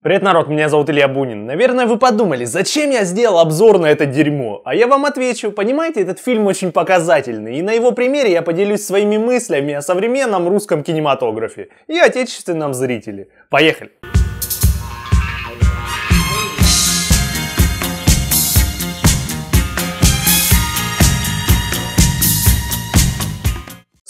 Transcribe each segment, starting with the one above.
Привет, народ, меня зовут Илья Бунин. Наверное, вы подумали, зачем я сделал обзор на это дерьмо? А я вам отвечу, понимаете, этот фильм очень показательный, и на его примере я поделюсь своими мыслями о современном русском кинематографе и отечественном зрителе. Поехали! Поехали!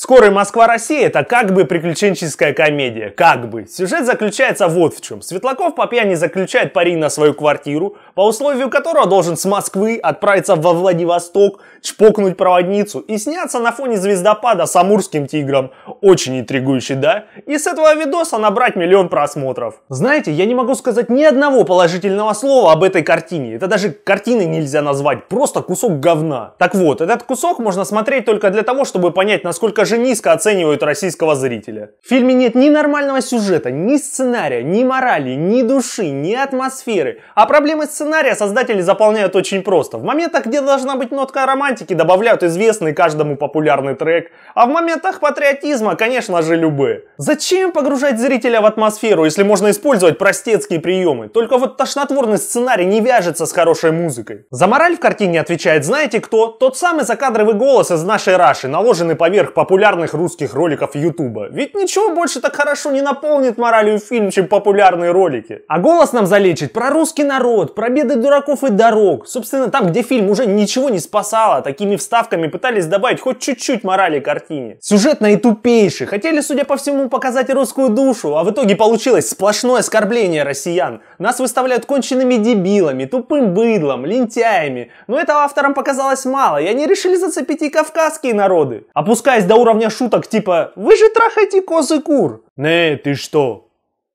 Скорый Москва-Россия это как бы приключенческая комедия. Как бы. Сюжет заключается вот в чем. Светлаков по пьяни заключает пари на свою квартиру, по условию которого должен с Москвы отправиться во Владивосток, чпокнуть проводницу и сняться на фоне звездопада с амурским тигром. Очень интригующий, да? И с этого видоса набрать миллион просмотров. Знаете, я не могу сказать ни одного положительного слова об этой картине. Это даже картины нельзя назвать, просто кусок говна. Так вот, этот кусок можно смотреть только для того, чтобы понять, насколько же низко оценивают российского зрителя. В фильме нет ни нормального сюжета, ни сценария, ни морали, ни души, ни атмосферы. А проблемы сценария создатели заполняют очень просто. В моментах, где должна быть нотка романтики, добавляют известный каждому популярный трек. А в моментах патриотизма, конечно же, любые. Зачем погружать зрителя в атмосферу, если можно использовать простецкие приемы? Только вот тошнотворный сценарий не вяжется с хорошей музыкой. За мораль в картине отвечает знаете кто? Тот самый закадровый голос из нашей Раши, наложенный поверх популярного популярных русских роликов Ютуба. Ведь ничего больше так хорошо не наполнит моралью фильм, чем популярные ролики. А голос нам залечит про русский народ, про беды дураков и дорог. Собственно, там, где фильм уже ничего не спасало, такими вставками пытались добавить хоть чуть-чуть морали картине. Сюжет наитупейший. Хотели, судя по всему, показать русскую душу, а в итоге получилось сплошное оскорбление россиян. Нас выставляют конченными дебилами, тупым быдлом, лентяями. Но этого авторам показалось мало, и они решили зацепить и кавказские народы. Опускаясь до уровня уровня шуток типа «Вы же трахаете коз и кур!» «Не, ты что?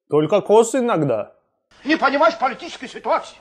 Только коз иногда!» Не понимаешь политической ситуации.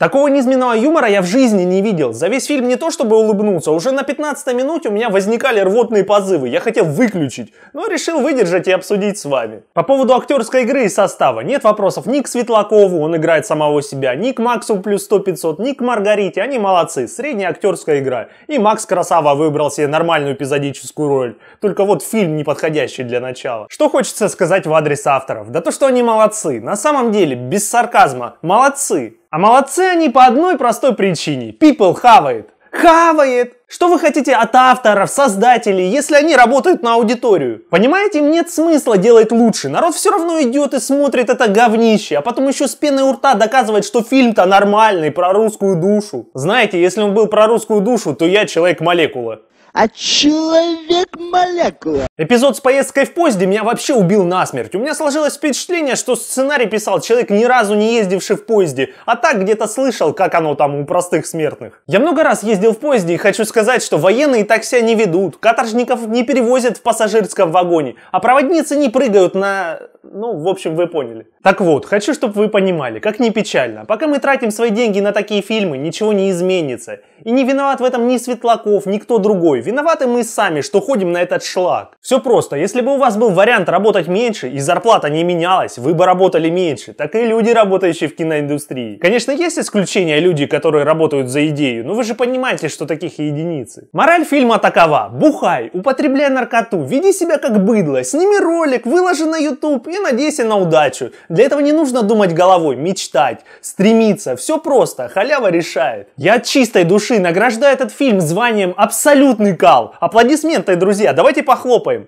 Такого низменного юмора я в жизни не видел. За весь фильм не то чтобы улыбнуться, уже на 15 минуте у меня возникали рвотные позывы. Я хотел выключить, но решил выдержать и обсудить с вами. По поводу актерской игры и состава. Нет вопросов ни к Светлакову, он играет самого себя, ни к Максу плюс 100-500, ни к Маргарите. Они молодцы, средняя актерская игра. И Макс Красава выбрал себе нормальную эпизодическую роль. Только вот фильм неподходящий для начала. Что хочется сказать в адрес авторов? Да то, что они молодцы. На самом деле, без сарказма, молодцы. А молодцы они по одной простой причине. People хавает. Хавает! Что вы хотите от авторов, создателей, если они работают на аудиторию? Понимаете, им нет смысла делать лучше. Народ все равно идет и смотрит это говнище, а потом еще с пеной у рта доказывает, что фильм-то нормальный, про русскую душу. Знаете, если он был про русскую душу, то я человек-молекула. А человек-молекула. Эпизод с поездкой в поезде меня вообще убил насмерть. У меня сложилось впечатление, что сценарий писал человек, ни разу не ездивший в поезде, а так где-то слышал, как оно там у простых смертных. Я много раз ездил в поезде и хочу сказать, что военные так себя не ведут, каторжников не перевозят в пассажирском вагоне, а проводницы не прыгают на... Ну, в общем, вы поняли. Так вот, хочу, чтобы вы понимали, как не печально. Пока мы тратим свои деньги на такие фильмы, ничего не изменится. И не виноват в этом ни Светлаков, ни кто другой. Виноваты мы сами, что ходим на этот шлак. Все просто. Если бы у вас был вариант работать меньше и зарплата не менялась, вы бы работали меньше. Так и люди, работающие в киноиндустрии. Конечно, есть исключения люди, которые работают за идею, но вы же понимаете, что таких единицы. Мораль фильма такова. Бухай, употребляй наркоту, веди себя как быдло, сними ролик, выложи на YouTube и надейся на удачу. Для этого не нужно думать головой, мечтать, стремиться. Все просто, халява решает. Я от чистой души награждаю этот фильм званием «Абсолютный кал». Аплодисменты, друзья, давайте похлопаем.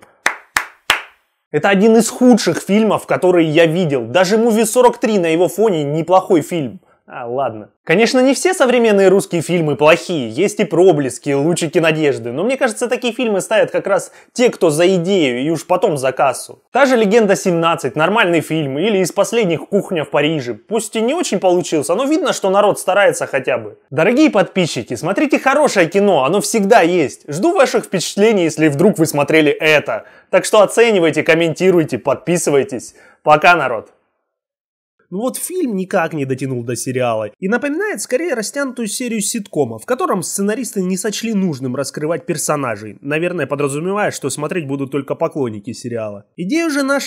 Это один из худших фильмов, которые я видел. Даже «Муви 43» на его фоне неплохой фильм. А, ладно. Конечно, не все современные русские фильмы плохие, есть и проблески, лучики надежды, но мне кажется, такие фильмы ставят как раз те, кто за идею и уж потом за кассу. Та же «Легенда 17», нормальный фильм, или из последних «Кухня в Париже». Пусть и не очень получился, но видно, что народ старается хотя бы. Дорогие подписчики, смотрите хорошее кино, оно всегда есть. Жду ваших впечатлений, если вдруг вы смотрели это. Так что оценивайте, комментируйте, подписывайтесь. Пока, народ! Ну вот фильм никак не дотянул до сериала и напоминает скорее растянутую серию ситкома, в котором сценаристы не сочли нужным раскрывать персонажей, наверное, подразумевая, что смотреть будут только поклонники сериала. Идею же наших